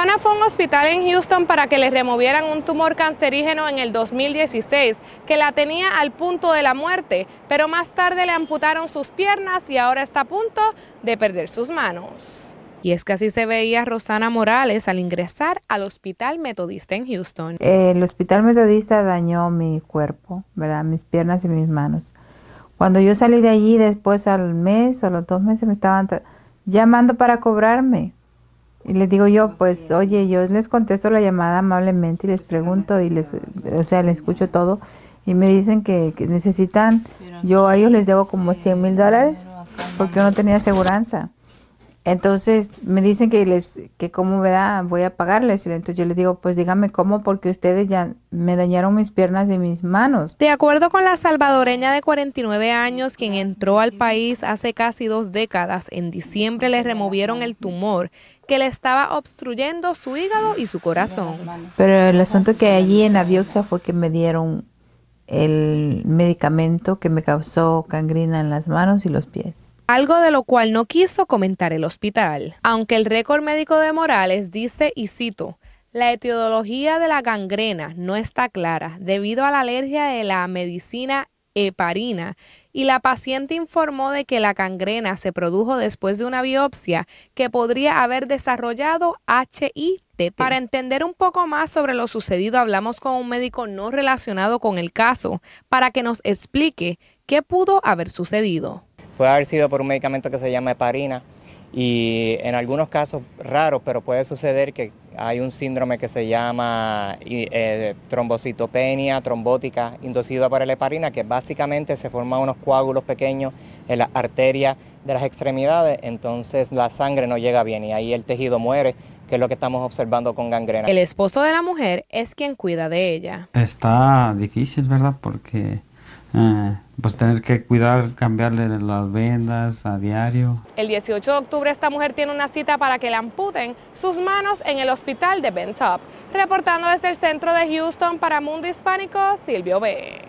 Rosana fue a un hospital en Houston para que le removieran un tumor cancerígeno en el 2016, que la tenía al punto de la muerte, pero más tarde le amputaron sus piernas y ahora está a punto de perder sus manos. Y es que así se veía Rosana Morales al ingresar al Hospital Metodista en Houston. Eh, el Hospital Metodista dañó mi cuerpo, ¿verdad? Mis piernas y mis manos. Cuando yo salí de allí, después al mes o los dos meses me estaban llamando para cobrarme y les digo yo, pues, oye, yo les contesto la llamada amablemente y les pregunto y les, o sea, les escucho todo. Y me dicen que, que necesitan, yo a ellos les debo como 100 mil dólares porque yo no tenía aseguranza. Entonces me dicen que les que cómo me da, voy a pagarles. Entonces yo les digo, pues dígame cómo, porque ustedes ya me dañaron mis piernas y mis manos. De acuerdo con la salvadoreña de 49 años, quien entró al país hace casi dos décadas, en diciembre le removieron el tumor que le estaba obstruyendo su hígado y su corazón. Pero el asunto que allí en la biopsia fue que me dieron el medicamento que me causó gangrena en las manos y los pies algo de lo cual no quiso comentar el hospital. Aunque el récord médico de Morales dice, y cito, la etiología de la gangrena no está clara debido a la alergia de la medicina heparina y la paciente informó de que la gangrena se produjo después de una biopsia que podría haber desarrollado HIT. Para entender un poco más sobre lo sucedido, hablamos con un médico no relacionado con el caso para que nos explique qué pudo haber sucedido. Puede haber sido por un medicamento que se llama heparina y en algunos casos raros, pero puede suceder que hay un síndrome que se llama eh, trombocitopenia trombótica inducida por la heparina, que básicamente se forman unos coágulos pequeños en las arterias de las extremidades, entonces la sangre no llega bien y ahí el tejido muere, que es lo que estamos observando con gangrena. El esposo de la mujer es quien cuida de ella. Está difícil, ¿verdad? Porque Ah. pues tener que cuidar, cambiarle las vendas a diario. El 18 de octubre esta mujer tiene una cita para que le amputen sus manos en el hospital de Bentop. Reportando desde el centro de Houston para Mundo Hispánico, Silvio B.